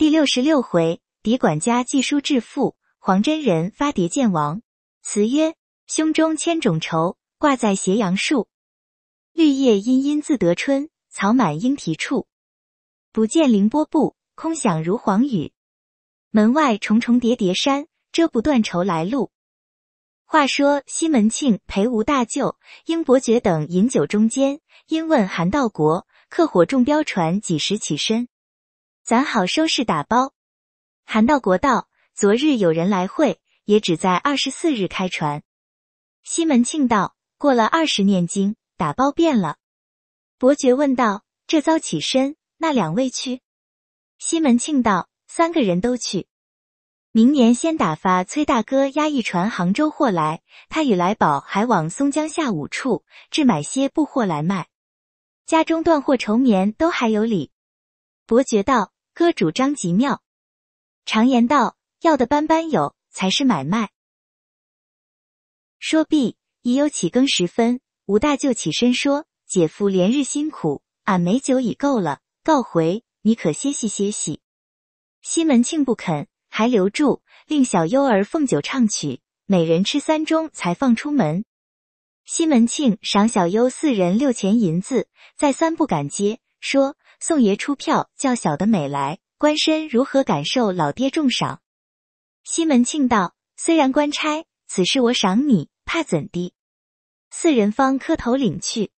第六十六回，狄管家寄书致父，黄真人发牒见王。词曰：胸中千种愁，挂在斜阳树；绿叶阴阴自得春，草满莺啼处。不见凌波步，空想如黄雨。门外重重叠叠山，遮不断愁来路。话说西门庆陪吴大舅、英伯爵等饮酒中间，因问韩道国，客火中标船几时起身？咱好收拾打包，韩道国道。昨日有人来会，也只在二十四日开船。西门庆道：“过了二十念经，打包遍了。”伯爵问道：“这遭起身，那两位去？”西门庆道：“三个人都去。明年先打发崔大哥押一船杭州货来，他与来宝还往松江下五处，置买些布货来卖。家中断货愁棉，都还有理。”伯爵道。哥主张吉妙。常言道，要的班班有，才是买卖。说毕，已有起更时分，吴大舅起身说：“姐夫连日辛苦，俺美酒已够了，告回，你可歇息歇息。”西门庆不肯，还留住，令小优儿奉酒唱曲，每人吃三盅才放出门。西门庆赏小优四人六钱银子，再三不敢接，说。宋爷出票叫小的美来，官绅如何感受老爹重赏？西门庆道：“虽然官差，此事我赏你，怕怎的？”四人方磕头领去。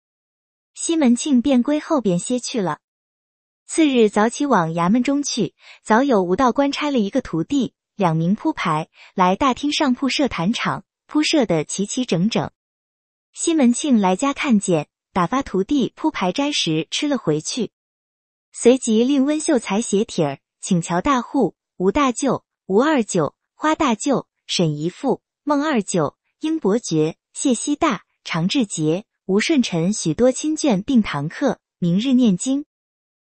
西门庆便归后边歇去了。次日早起往衙门中去，早有吴道官差了一个徒弟，两名铺排来大厅上铺设坛场，铺设的齐齐整整。西门庆来家看见，打发徒弟铺排斋食吃了回去。随即令温秀才写帖儿，请乔大户、吴大舅、吴二舅、花大舅、沈姨父、孟二舅、英伯爵、谢希大、常志杰、吴顺臣许多亲眷并堂客，明日念经。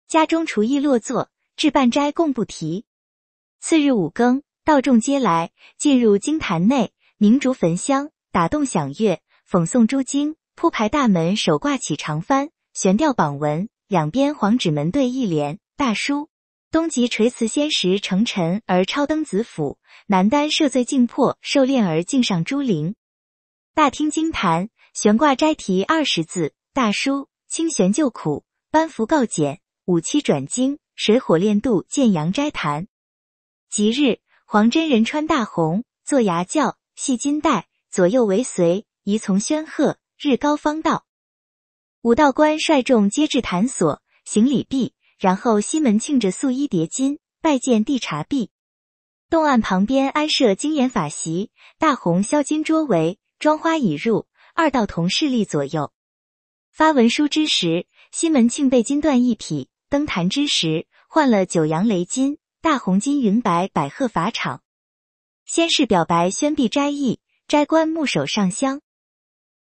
家中厨艺落座，置办斋供不提。次日五更，道众皆来，进入经坛内，明烛焚香，打洞响乐，讽诵诸经，铺排大门，手挂起长幡，悬吊榜文。两边黄纸门对一联，大书：“东极垂慈仙石成尘而超登子府，南丹涉罪境破受炼而敬上朱灵。”大厅金坛悬挂斋题二十字，大书：“清玄救苦，班福告简，五七转经，水火炼度建阳斋坛。”即日，黄真人穿大红，坐牙轿，系金带，左右为随，仪从宣贺，日高方到。五道官率众皆至坛所，行礼毕，然后西门庆着素衣叠金拜见帝察毕。洞案旁边安设金岩法席，大红镶金桌围，妆花已入。二道同侍立左右。发文书之时，西门庆被金缎一匹；登坛之时，换了九阳雷金大红金云白百鹤法场。先是表白宣毕，斋意斋官木手上香。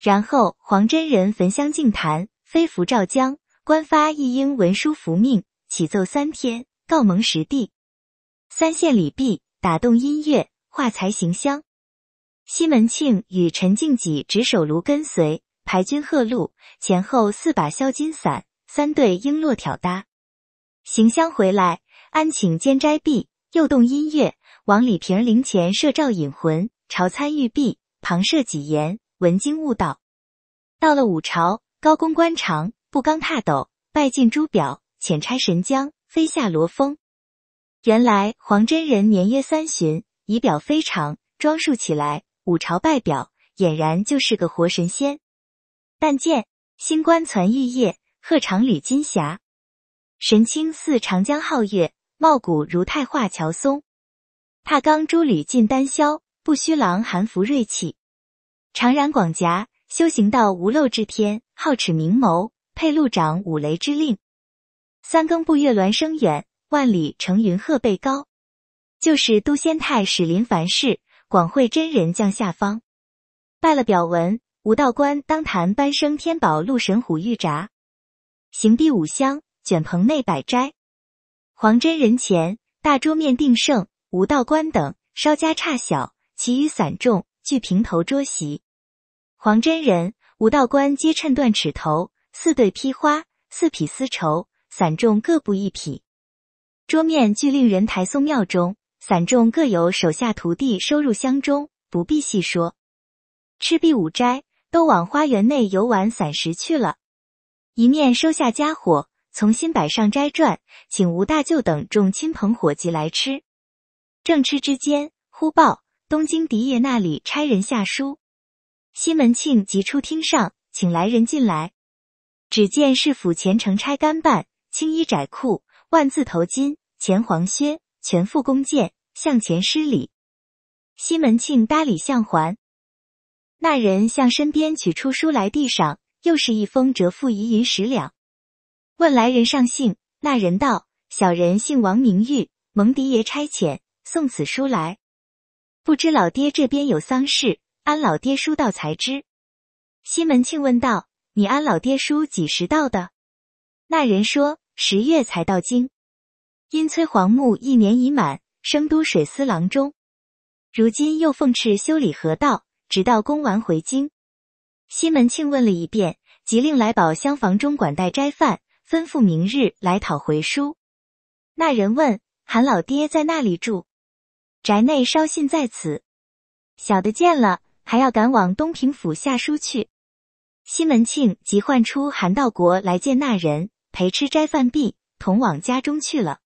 然后黄真人焚香净坛，飞符照江，官发一应文书符命，起奏三天，告蒙实地，三献礼毕，打动音乐，画财行香。西门庆与陈敬己执手炉跟随，排军鹤路，前后四把消金伞，三对璎珞挑搭，行香回来，安请监斋毕，又动音乐，往李瓶儿灵前设照引魂，朝参玉璧，旁设几言，文经悟道，到了武朝，高公官长，步刚踏斗，拜尽诸表，遣差神将飞下罗峰。原来黄真人年约三旬，仪表非常，装束起来，武朝拜表，俨然就是个活神仙。但见新官攒玉叶，鹤长履金霞，神清似长江皓月，茂谷如太化乔松。踏罡朱履尽丹霄，不须郎寒服锐气。常然广夹修行到无漏之天，皓齿明眸，佩鹿掌五雷之令。三更步月鸾声远，万里乘云鹤背高。就是都仙太史林凡世，广慧真人降下方，拜了表文。武道观当坛颁升天宝鹿神虎玉札，行毕五香卷棚内摆斋。黄真人前大桌面定胜，吴道观等稍加差小，其余散众。具平头桌席，黄真人、吴道观皆衬断尺头，四对披花，四匹丝绸，散众各布一匹。桌面俱令人抬送庙中，散众各有手下徒弟收入箱中，不必细说。赤壁五斋都往花园内游玩散食去了，一面收下家伙，重新摆上斋转，请吴大舅等众亲朋伙计来吃。正吃之间，忽报。东京狄爷那里差人下书，西门庆急出厅上，请来人进来。只见是府前程差干办，青衣窄裤，万字头巾，前黄靴，全副弓箭，向前施礼。西门庆搭礼相还。那人向身边取出书来，递上又是一封折副银十两。问来人上姓，那人道：“小人姓王明玉，蒙狄爷差遣，送此书来。”不知老爹这边有丧事，安老爹叔到才知。西门庆问道：“你安老爹叔几时到的？”那人说：“十月才到京，因催黄木一年已满，升都水司郎中，如今又奉敕修理河道，直到公完回京。”西门庆问了一遍，即令来宝厢房中管待斋饭，吩咐明日来讨回书。那人问：“韩老爹在那里住？”宅内捎信在此，小的见了，还要赶往东平府下书去。西门庆即唤出韩道国来见那人，陪吃斋饭毕，同往家中去了。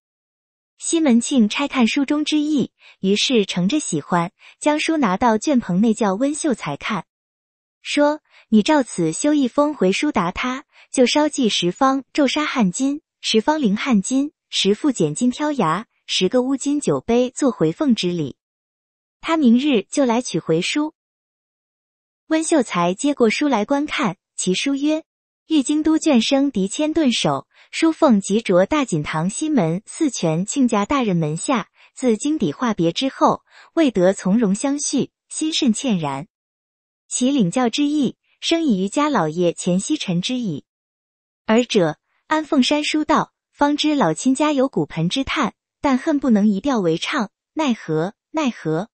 西门庆拆看书中之意，于是乘着喜欢，将书拿到卷棚内叫温秀才看，说：“你照此修一封回书答他，就稍记十方咒杀汉金，十方灵汉金，十副剪金挑牙。”十个乌金酒杯做回奉之礼，他明日就来取回书。温秀才接过书来观看，其书曰：欲京都卷生狄千顿首，书奉即着大锦堂西门四全亲家大人门下。自京邸话别之后，未得从容相叙，心甚歉然。其领教之意，生以余家老爷前夕陈之矣。而者，安凤山书道，方知老亲家有骨盆之叹。但恨不能一调为唱，奈何奈何！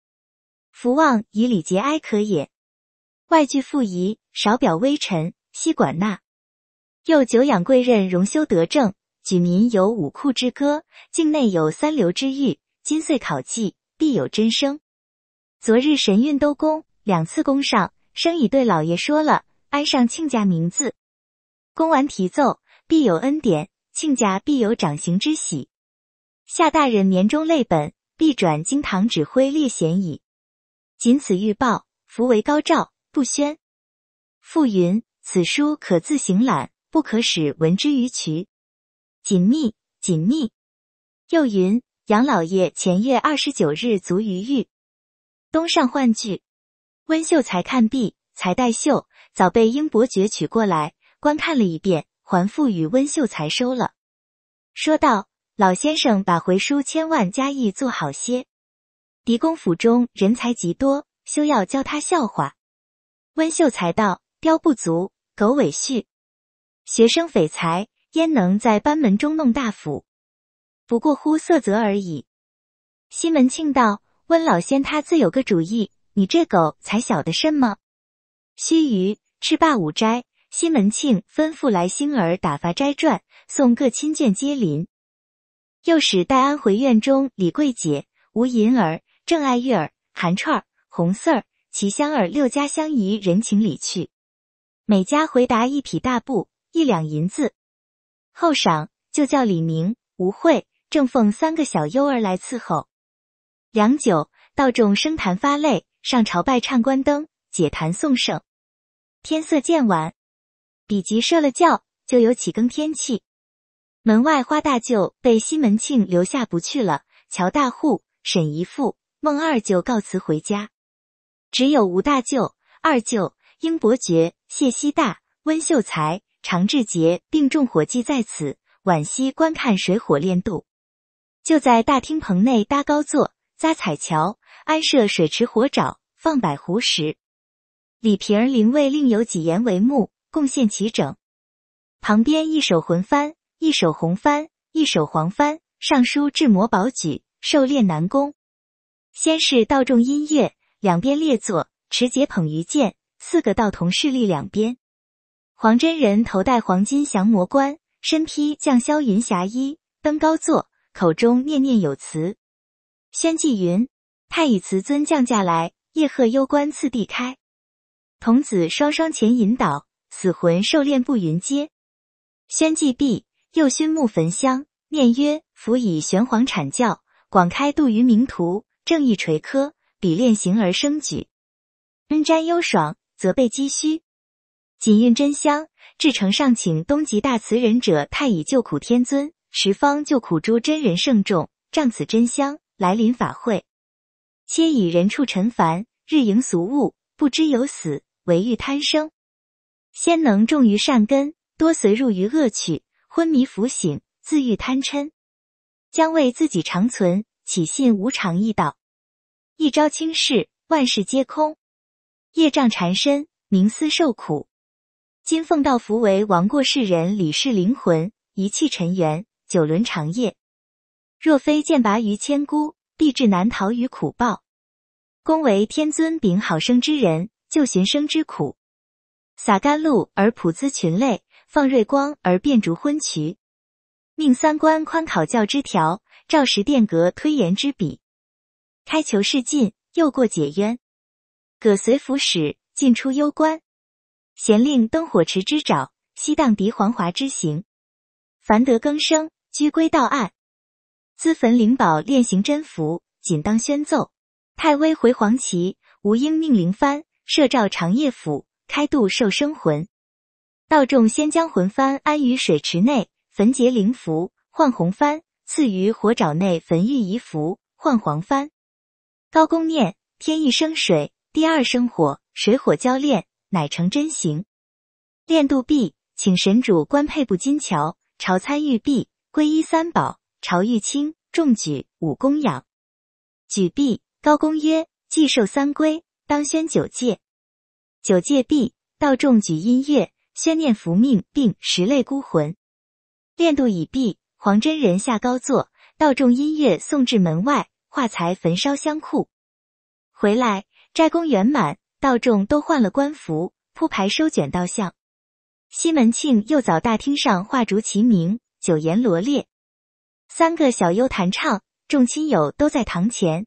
福旺以礼节哀可也。外具复仪，少表微臣悉管纳。又久仰贵任荣修德政，举民有五库之歌，境内有三流之誉。今岁考绩，必有真声。昨日神运都宫两次宫上，生已对老爷说了，安上亲家名字。公完题奏，必有恩典，亲家必有掌刑之喜。夏大人年终累本，必转京堂指挥列贤矣。仅此欲报福为高照，不宣。傅云：此书可自行览，不可使闻之于渠。紧密紧密。又云：杨老爷前月二十九日卒于狱。东上幻剧，温秀才看毕，才带秀早被英伯爵取过来观看了一遍，还付与温秀才收了。说道。老先生把回书千万加意做好些。狄公府中人才极多，休要教他笑话。温秀才道：“雕不足，狗尾续。学生匪才，焉能在班门中弄大斧？不过乎色泽而已。”西门庆道：“温老仙他自有个主意，你这狗才晓得甚么？”须臾，吃罢午斋，西门庆吩咐来星儿打发斋转，送各亲眷接邻。又使戴安回院中，李桂姐、吴银儿、郑爱玉儿、韩串儿、红四儿、齐香儿六家相宜人情礼去，每家回答一匹大布，一两银子。后晌，就叫李明、吴慧、郑凤三个小优儿来伺候。良久，道众生坛发泪，上朝拜、唱关灯、解坛送圣。天色渐晚，比及设了教，就有起更天气。门外花大舅被西门庆留下不去了，乔大户、沈姨父、孟二舅告辞回家，只有吴大舅、二舅、英伯爵、谢希大、温秀才、常志杰并众伙计在此惋惜观看水火炼渡。就在大厅棚内搭高座、扎彩桥、安设水池火爪、放百壶时，李瓶儿灵位另有几言为目，贡献齐整，旁边一手魂幡。一手红幡，一手黄幡。上书至魔宝举，狩猎南宫。先是道众音乐，两边列坐，持节捧鱼剑。四个道童势力两边。黄真人头戴黄金降魔冠，身披绛霄云霞衣，登高坐，口中念念有词。宣纪云：太乙慈尊降驾来，夜赫幽关次第开。童子双双前引导，死魂狩猎步云阶。宣纪毕。又熏木焚香，念曰：“辅以玄黄阐教，广开度于明途。正义垂科，比炼形而生举，恩瞻优爽，则被积虚。谨运真香，至诚上请东极大慈仁者，太乙救苦天尊，十方救苦诸真人圣众，仗此真香来临法会。切以人畜尘凡，日盈俗物，不知有死，唯欲贪生。先能种于善根，多随入于恶趣。”昏迷浮醒，自欲贪嗔，将为自己长存，起信无常意道，一朝轻视，万事皆空，业障缠身，冥思受苦。金凤道福为亡过世人，李氏灵魂，一气尘缘，九轮长夜。若非剑拔于千孤，必至难逃于苦报。恭为天尊禀好生之人，救寻生之苦，洒甘露而普滋群类。放瑞光而变烛昏渠，命三官宽考教之条，照实殿阁推延之笔，开囚是禁，又过解冤。葛随府使进出幽关，咸令灯火池之沼，西荡涤黄华之行。凡得更生，居归道岸，资焚灵宝炼形真符，仅当宣奏。太微回黄旗，吴英命灵幡，设照长夜府，开度受生魂。道众先将魂幡安于水池内，焚结灵符，换红幡；赐于火沼内焚玉仪符，换黄幡。高公念：天一生水，地二生火，水火交炼，乃成真形。炼度毕，请神主官佩布金桥，朝参玉璧，皈依三宝，朝玉清。重举五供养，举毕，高公曰：既受三规，当宣九戒。九戒毕，道众举音乐。宣念伏命，并十类孤魂，练度已毕。黄真人下高座，道众音乐送至门外，画材焚烧香库。回来斋宫圆满，道众都换了官服，铺排收卷道像。西门庆又早大厅上画竹齐鸣，九言罗列，三个小优弹唱，众亲友都在堂前。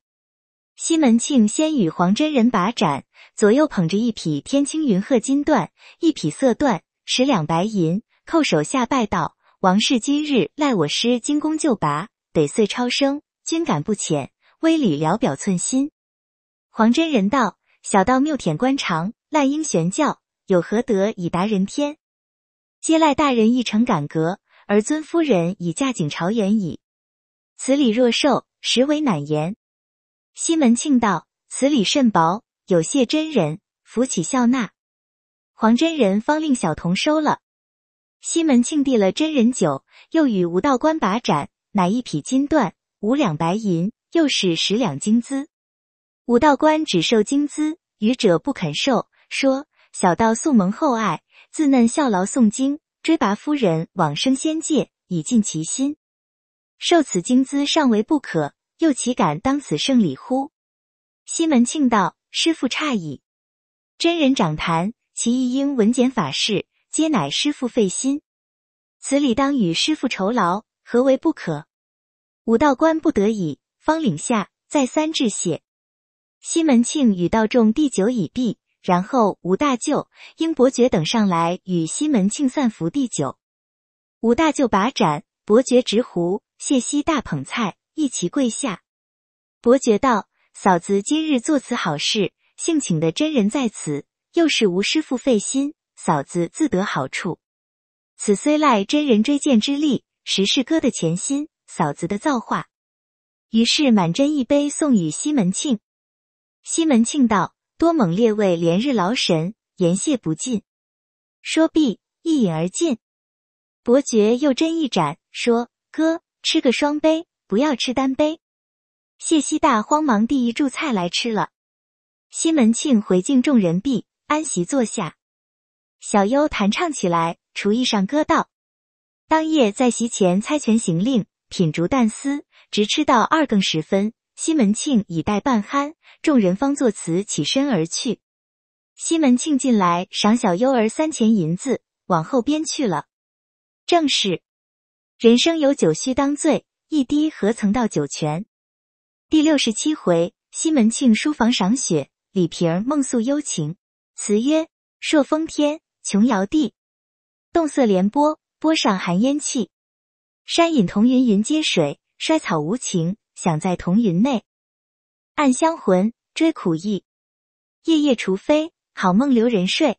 西门庆先与黄真人把盏，左右捧着一匹天青云鹤金缎，一匹色缎，十两白银，叩首下拜道：“王氏今日赖我师精功救拔，得遂超生，君感不浅，微礼聊表寸心。”黄真人道：“小道谬舔官长，赖英玄教，有何德以达人天？皆赖大人一城感格，而尊夫人已嫁景朝元矣。此礼若受，实为难言。”西门庆道：“此礼甚薄，有谢真人，扶起笑纳。”黄真人方令小童收了。西门庆递了真人酒，又与吴道官把盏，乃一匹金缎，五两白银，又是十两金资。吴道官只受金资，愚者不肯受，说：“小道素蒙厚爱，自嫩效劳诵经，追拔夫人往生仙界，以尽其心，受此金资尚为不可。”又岂敢当此圣礼乎？西门庆道：“师傅诧异，真人掌坛，其一应文简法事，皆乃师傅费心，此礼当与师傅酬劳，何为不可？”武道官不得已，方领下，再三致谢。西门庆与道众递酒已毕，然后吴大舅、英伯爵等上来与西门庆散福递酒。吴大舅把盏，伯爵执壶，谢西大捧菜。一齐跪下。伯爵道：“嫂子今日做此好事，幸请的真人在此，又是吴师傅费心，嫂子自得好处。此虽赖真人追荐之力，实是哥的潜心，嫂子的造化。”于是满斟一杯送与西门庆。西门庆道：“多蒙列位连日劳神，言谢不尽。”说毕，一饮而尽。伯爵又斟一盏，说：“哥吃个双杯。”不要吃单杯，谢希大慌忙递一柱菜来吃了。西门庆回敬众人毕，安席坐下，小优弹唱起来，厨艺上歌道。当夜在席前猜拳行令，品竹淡丝，直吃到二更时分。西门庆已待半酣，众人方作词起身而去。西门庆进来赏小优儿三钱银子，往后边去了。正是，人生有酒须当醉。一滴何曾到九泉？第六十七回，西门庆书房赏雪，李瓶儿梦诉幽情。词曰：朔风天，琼瑶地，洞色连波，波上寒烟气。山隐彤云，云接水，衰草无情，响在彤云内。暗香魂追苦忆，夜夜除非好梦留人睡。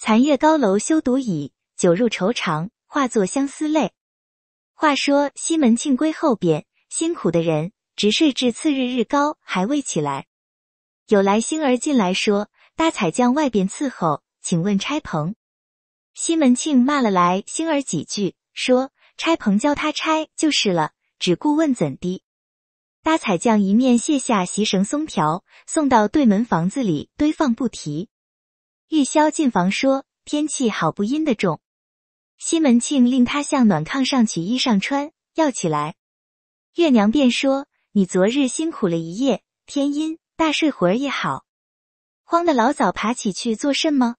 残月高楼休独倚，酒入愁肠，化作相思泪。话说西门庆归后边，辛苦的人直睡至次日日高还未起来。有来星儿进来说，搭彩匠外边伺候，请问差棚。西门庆骂了来星儿几句，说差棚教他拆就是了，只顾问怎的。搭彩匠一面卸下席绳松条，送到对门房子里堆放不提。玉箫进房说，天气好不阴的重。西门庆令他向暖炕上取衣裳穿，要起来。月娘便说：“你昨日辛苦了一夜，天阴，大睡会儿也好，慌得老早爬起去做甚吗？”